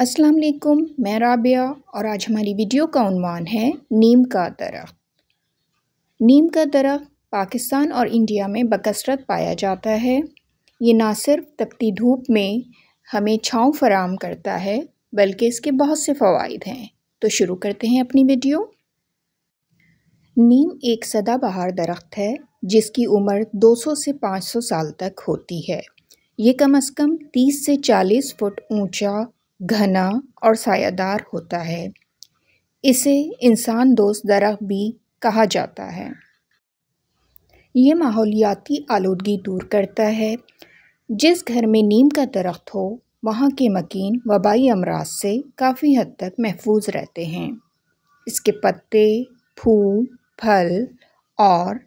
अस्सलाम वालेकुम मैं राबिया और आज हमारी वीडियो का उनवान है नीम का दरख्त नीम का दरख्त पाकिस्तान और इंडिया में बकसरत पाया जाता है ये ना सिर्फ तपती धूप में हमें छाँव फराम करता है बल्कि इसके बहुत से फ़वाद हैं तो शुरू करते हैं अपनी वीडियो नीम एक सदाबहार दरख्त है जिसकी उम्र 200 से 500 साल तक होती है ये कम अज़ कम 30 से 40 फुट ऊंचा घना और सायादार होता है इसे इंसान दोस्त दरख्त भी कहा जाता है ये माहौलियाती आलूदगी दूर करता है जिस घर में नीम का दरख्त हो वहाँ के मकीन वबाई अमराज से काफ़ी हद तक महफूज रहते हैं इसके पत्ते फूल फल और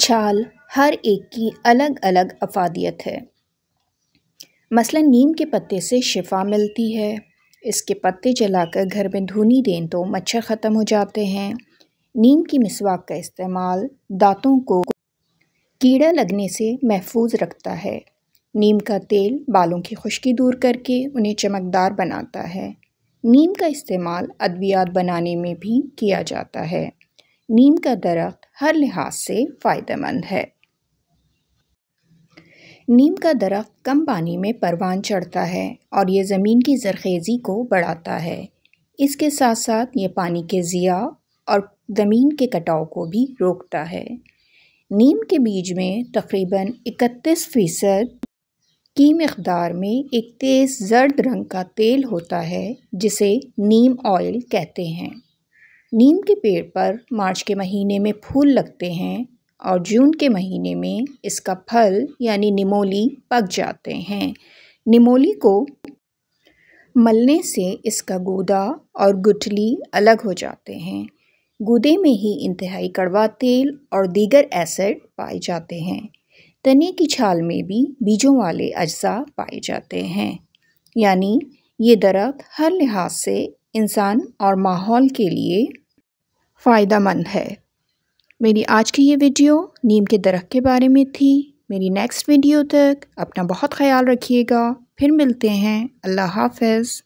छाल हर एक की अलग अलग अफादियत है मसलन नीम के पत्ते से शिफा मिलती है इसके पत्ते जलाकर घर में धुनी दें तो मच्छर ख़त्म हो जाते हैं नीम की मिसवाक का इस्तेमाल दांतों को कीड़ा लगने से महफूज रखता है नीम का तेल बालों की खुश्की दूर करके उन्हें चमकदार बनाता है नीम का इस्तेमाल अद्वियात बनाने में भी किया जाता है नीम का दरख्त हर लिहाज से फ़ायदेमंद है नीम का दरख्त कम पानी में परवान चढ़ता है और ये ज़मीन की जरखेज़ी को बढ़ाता है इसके साथ साथ ये पानी के ज़िया और ज़मीन के कटाव को भी रोकता है नीम के बीज में तकरीबन 31 फ़ीसद की मकदार में एक तेज़ जर्द रंग का तेल होता है जिसे नीम ऑयल कहते हैं नीम के पेड़ पर मार्च के महीने में फूल लगते हैं और जून के महीने में इसका फल यानी निमोली पक जाते हैं निमोली को मलने से इसका गूदा और गुठली अलग हो जाते हैं गूदे में ही इंतहाई कड़वा तेल और दीगर एसिड पाए जाते हैं तने की छाल में भी बीजों वाले अज्जा पाए जाते हैं यानी ये दरख्त हर लिहाज से इंसान और माहौल के लिए फ़ायदा मंद है मेरी आज की ये वीडियो नीम के दरख्त के बारे में थी मेरी नेक्स्ट वीडियो तक अपना बहुत ख्याल रखिएगा फिर मिलते हैं अल्लाह हाफिज़